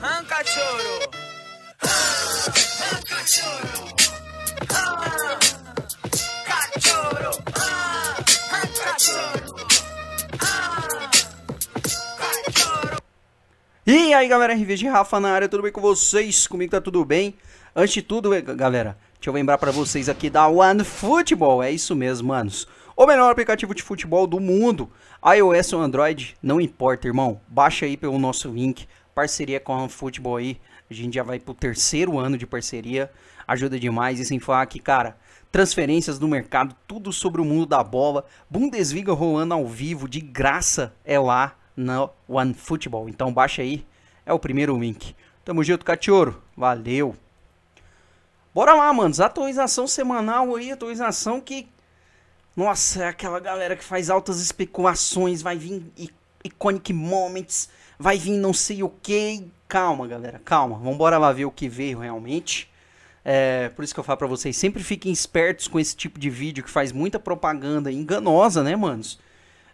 ハンカチョーロハンカチョーロ E aí galera, RVG Rafa na área, tudo bem com vocês? Comigo tá tudo bem? Antes de tudo, eh, galera, deixa eu lembrar pra vocês aqui da One Football, é isso mesmo, manos. O melhor aplicativo de futebol do mundo, iOS ou Android, não importa, irmão. Baixa aí pelo nosso link, parceria com a One Football aí. A gente já vai pro terceiro ano de parceria, ajuda demais. E sem falar que, cara, transferências no mercado, tudo sobre o mundo da bola, Bundesliga rolando ao vivo, de graça, é lá no Football. Então baixa aí, é o primeiro link. Tamo junto, Catioro. Valeu. Bora lá, manos. Atualização semanal aí, atualização que... Nossa, é aquela galera que faz altas especulações, vai vir Iconic Moments, vai vir não sei o que. Calma, galera, calma. Vambora lá ver o que veio realmente. É, por isso que eu falo pra vocês, sempre fiquem espertos com esse tipo de vídeo que faz muita propaganda enganosa, né, manos?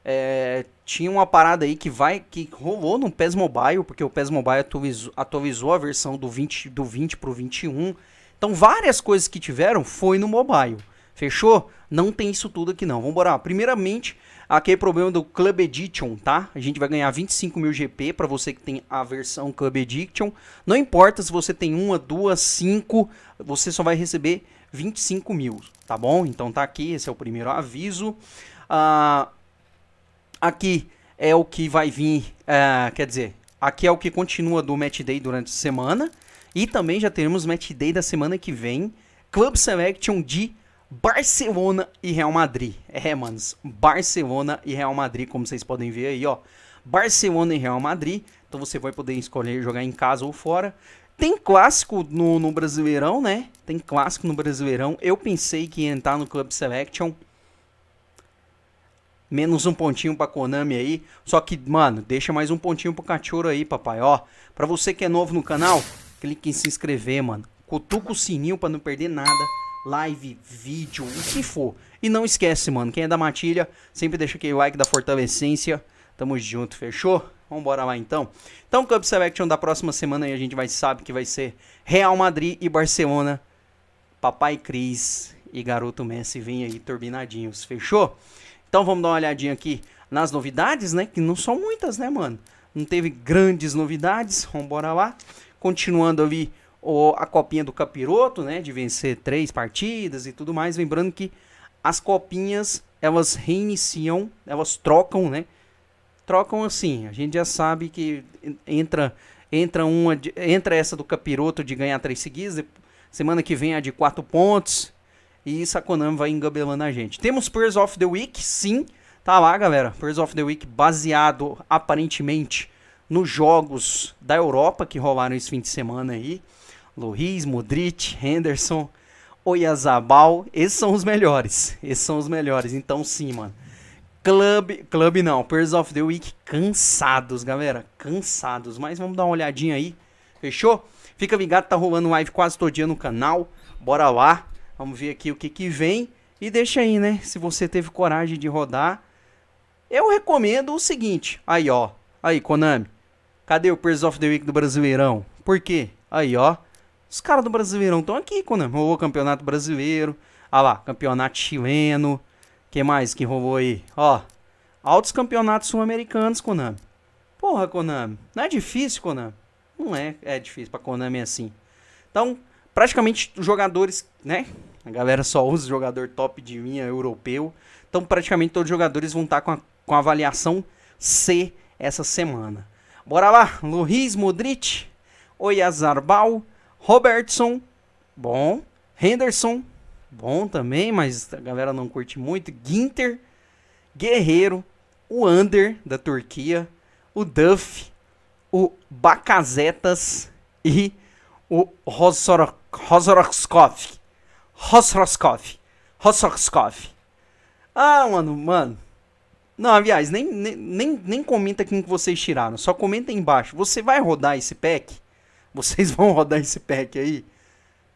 É, tinha uma parada aí que vai que rolou no PES Mobile, porque o PES Mobile atualizou, atualizou a versão do 20 do 20 pro 21. Então várias coisas que tiveram foi no mobile. Fechou? Não tem isso tudo aqui não. Vamos embora Primeiramente, aquele problema do Club Edition, tá? A gente vai ganhar 25 mil GP para você que tem a versão Club Edition. Não importa se você tem uma, duas, cinco, você só vai receber 25 mil, tá bom? Então tá aqui, esse é o primeiro aviso. Ah, aqui é o que vai vir, é, quer dizer, aqui é o que continua do Match Day durante a semana. E também já teremos Match Day da semana que vem, Club Selection de Barcelona e Real Madrid. É, manos, Barcelona e Real Madrid, como vocês podem ver aí, ó. Barcelona e Real Madrid, então você vai poder escolher jogar em casa ou fora. Tem clássico no, no Brasileirão, né? Tem clássico no Brasileirão. Eu pensei que ia entrar no Club Selection, Menos um pontinho pra Konami aí. Só que, mano, deixa mais um pontinho pro cachorro aí, papai. Ó, pra você que é novo no canal, clique em se inscrever, mano. Cutuca o sininho pra não perder nada. Live, vídeo, o que for. E não esquece, mano, quem é da Matilha, sempre deixa aquele like da Fortalecência. Tamo junto, fechou? Vambora lá então. Então, Cup Selection da próxima semana aí a gente vai saber que vai ser Real Madrid e Barcelona. Papai Cris e garoto Messi vem aí turbinadinhos, fechou? Então vamos dar uma olhadinha aqui nas novidades, né? Que não são muitas, né, mano? Não teve grandes novidades. Vamos bora lá. Continuando ali o, a copinha do capiroto, né? De vencer três partidas e tudo mais. Lembrando que as copinhas elas reiniciam, elas trocam, né? Trocam assim. A gente já sabe que entra entra uma entra essa do capiroto de ganhar três seguidas. Semana que vem a de quatro pontos. E isso a Konami vai engabelando a gente. Temos Purse of the Week, sim. Tá lá, galera. Purse of the Week baseado, aparentemente, nos jogos da Europa que rolaram esse fim de semana aí. Luiz, Modric, Henderson, Oyazabal. Esses são os melhores. Esses são os melhores. Então, sim, mano. Club, Club não. Purse of the Week cansados, galera. Cansados. Mas vamos dar uma olhadinha aí. Fechou? Fica ligado, tá rolando live quase todo dia no canal. Bora lá. Vamos ver aqui o que, que vem. E deixa aí, né? Se você teve coragem de rodar. Eu recomendo o seguinte. Aí, ó. Aí, Konami. Cadê o Players of the Week do Brasileirão? Por quê? Aí, ó. Os caras do Brasileirão estão aqui, Konami. Rolou Campeonato Brasileiro. Ah lá, Campeonato Chileno. que mais que rolou aí? Ó. Altos campeonatos sul-americanos, Konami. Porra, Konami. Não é difícil, Konami? Não é. É difícil pra Konami assim. Então, praticamente jogadores, né? A galera só usa jogador top de linha europeu. Então, praticamente todos os jogadores vão estar com a, com a avaliação C essa semana. Bora lá, Luiz Modric, Oyarzabal, Robertson, bom, Henderson, bom também, mas a galera não curte muito, Ginter, Guerreiro, o Under da Turquia, o Duff, o Bacazetas e o Rosorok. Rosroskov. Rosroskov. Rosroskov. Ah, mano, mano. Não, aliás, nem, nem, nem, nem comenta quem que vocês tiraram. Só comenta aí embaixo. Você vai rodar esse pack? Vocês vão rodar esse pack aí?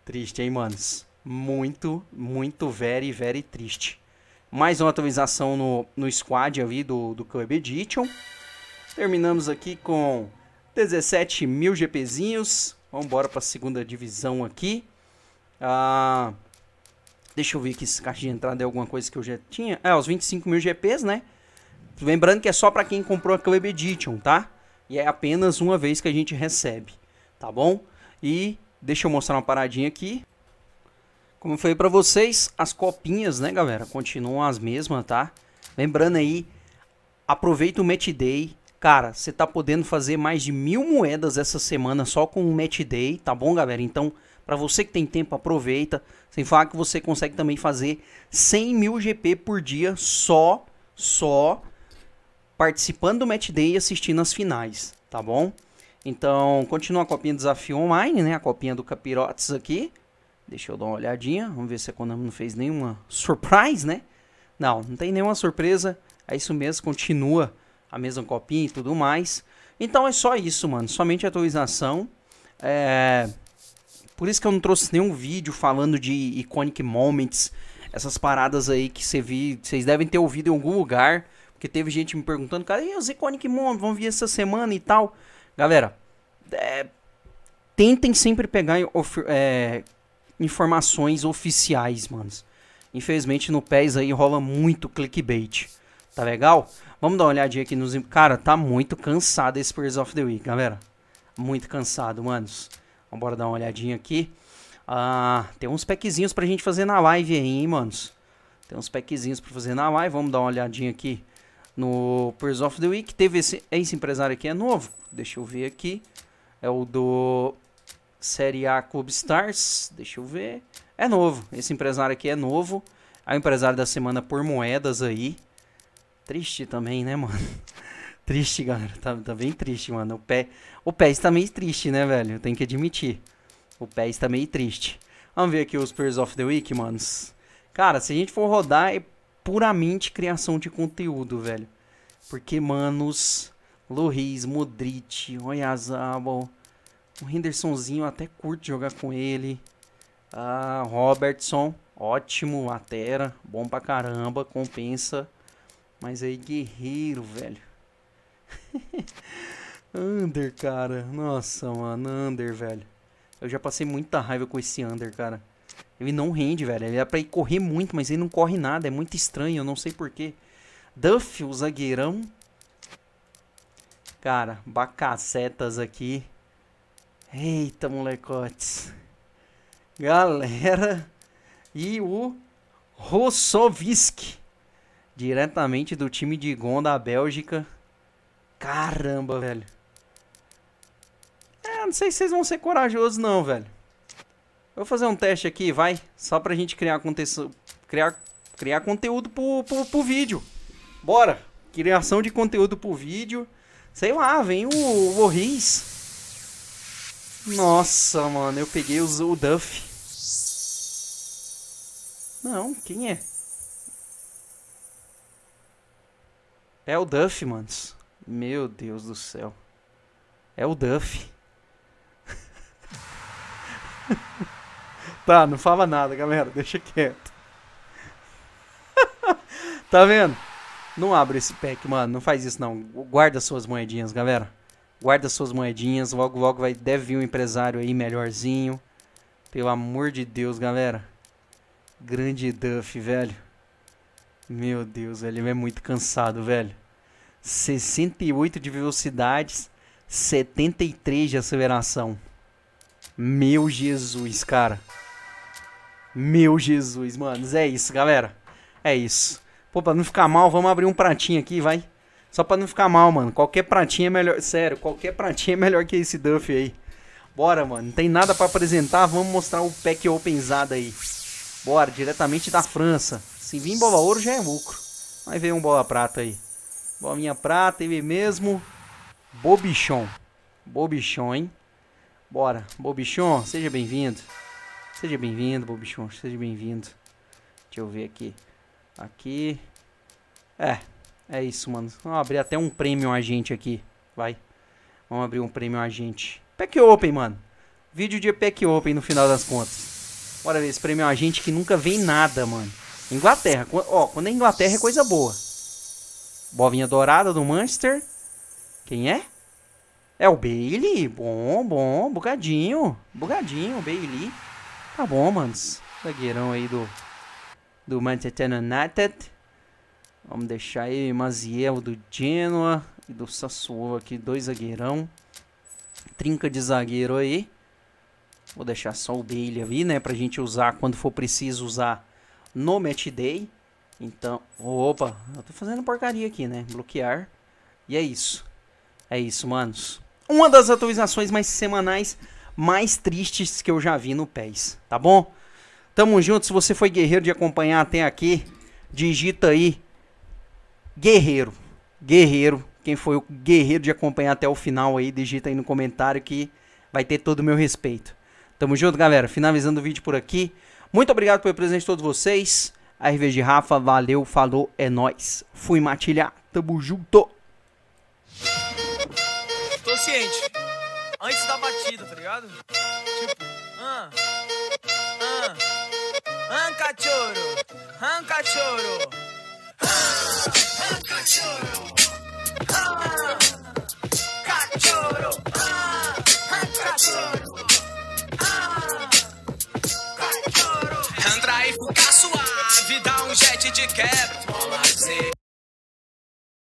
Triste, hein, manos? Muito, muito very, very triste. Mais uma atualização no, no squad ali do, do Club Edition. Terminamos aqui com 17 mil GPzinhos. Vamos embora para a segunda divisão aqui. Ah, deixa eu ver aqui se caixa de entrada é alguma coisa que eu já tinha. É, os 25 mil GPs, né? Lembrando que é só para quem comprou a Club Edition, tá? E é apenas uma vez que a gente recebe, tá bom? E deixa eu mostrar uma paradinha aqui. Como eu falei para vocês, as copinhas, né, galera, continuam as mesmas, tá? Lembrando aí, aproveita o Match Day, Cara, você tá podendo fazer mais de mil moedas essa semana só com o Match Day, tá bom, galera? Então, para você que tem tempo, aproveita. Sem falar que você consegue também fazer 100 mil GP por dia só, só participando do Match Day e assistindo as finais, tá bom? Então, continua a copinha desafio online, né? A copinha do Capirotes aqui. Deixa eu dar uma olhadinha. Vamos ver se a Konami não fez nenhuma surprise, né? Não, não tem nenhuma surpresa. É isso mesmo, continua a mesma copinha e tudo mais. Então é só isso, mano. Somente atualização. É... Por isso que eu não trouxe nenhum vídeo falando de Iconic Moments. Essas paradas aí que você vi, vocês devem ter ouvido em algum lugar. Porque teve gente me perguntando, cara, e os Iconic Moments vão vir essa semana e tal. Galera, é... tentem sempre pegar of... é... informações oficiais, mano. Infelizmente no PES aí rola muito clickbait. Tá legal? Vamos dar uma olhadinha aqui nos... Cara, tá muito cansado esse Spurs of the Week, galera. Muito cansado, manos. Vamos dar uma olhadinha aqui. Ah, tem uns packzinhos pra gente fazer na live aí, hein, manos. Tem uns packzinhos pra fazer na live. Vamos dar uma olhadinha aqui no Purse of the Week. Teve esse, esse empresário aqui, é novo. Deixa eu ver aqui. É o do Série A Club Stars. Deixa eu ver. É novo. Esse empresário aqui é novo. É o empresário da semana por moedas aí. Triste também, né, mano? Triste, galera. Tá, tá bem triste, mano. O pé. O pé está meio triste, né, velho? Tem que admitir. O pé está meio triste. Vamos ver aqui os Pairs of the Week, manos. Cara, se a gente for rodar, é puramente criação de conteúdo, velho. Porque, manos. Luiz, Modric, Oyazabal. O Hendersonzinho até curto jogar com ele. Ah, Robertson, ótimo, Atera, bom pra caramba, compensa. Mas aí, guerreiro, velho. under, cara. Nossa, mano. Under, velho. Eu já passei muita raiva com esse under, cara. Ele não rende, velho. Ele é pra ir correr muito, mas ele não corre nada. É muito estranho, eu não sei porquê. Duff, o zagueirão. Cara, bacacetas aqui. Eita, molecotes. Galera. E o Rossovski. Diretamente do time de Gonda a Bélgica. Caramba, velho. É, não sei se vocês vão ser corajosos não, velho. Vou fazer um teste aqui, vai. Só pra gente criar, criar, criar conteúdo pro, pro, pro vídeo. Bora. Criação de conteúdo pro vídeo. Sei lá, vem o, o Nossa, mano, eu peguei o Duff. Não, quem é? É o Duff, manos. Meu Deus do céu. É o Duff. tá, não fala nada, galera. Deixa quieto. tá vendo? Não abre esse pack, mano. Não faz isso, não. Guarda suas moedinhas, galera. Guarda suas moedinhas. Logo, logo vai, deve vir um empresário aí melhorzinho. Pelo amor de Deus, galera. Grande Duff, velho. Meu Deus, ele é muito cansado, velho. 68 de velocidades, 73 de aceleração. Meu Jesus, cara. Meu Jesus, mano. É isso, galera. É isso. Pô, pra não ficar mal, vamos abrir um pratinho aqui, vai. Só pra não ficar mal, mano. Qualquer pratinho é melhor. Sério, qualquer pratinho é melhor que esse Duff aí. Bora, mano. Não tem nada para apresentar. Vamos mostrar o pack openzado aí. Bora, diretamente da França. Se vir bola ouro já é lucro. Mas veio um bola prata aí. Bolinha prata, ele mesmo. Bobichon. Bobichon, hein? Bora. Bobichon, seja bem-vindo. Seja bem-vindo, Bobichon. Seja bem-vindo. Deixa eu ver aqui. Aqui. É. É isso, mano. Vamos abrir até um prêmio agente aqui. Vai. Vamos abrir um prêmio agente. Pack Open, mano. Vídeo de Pack Open no final das contas. Bora ver esse prêmio agente que nunca vem nada, mano. Inglaterra. Ó, quando é Inglaterra é coisa boa. Bolinha dourada do Manchester. Quem é? É o Bailey. Bom, bom. Bugadinho. Bugadinho, Bailey. Tá bom, manos. Zagueirão aí do, do Manchester United. Vamos deixar aí Maziel do Genoa e do Sassuolo aqui, dois zagueirão. Trinca de zagueiro aí. Vou deixar só o Bailey ali, né? Pra gente usar quando for preciso usar no Match Day. Então, opa, eu tô fazendo porcaria aqui, né? Bloquear. E é isso. É isso, manos. Uma das atualizações mais semanais mais tristes que eu já vi no PES, tá bom? Tamo junto, se você foi guerreiro de acompanhar até aqui, digita aí guerreiro. Guerreiro, quem foi o guerreiro de acompanhar até o final aí, digita aí no comentário que vai ter todo o meu respeito. Tamo junto, galera. Finalizando o vídeo por aqui. Muito obrigado pelo presente de todos vocês. A RVG Rafa, valeu, falou, é nóis. Fui matilhar, tamo junto. Tô ciente. Antes da batida, tá ligado? Tipo, ah, ah, ah, cachorro, ah, cachorro, ah, ah, cachorro, ah. um jet de quebra.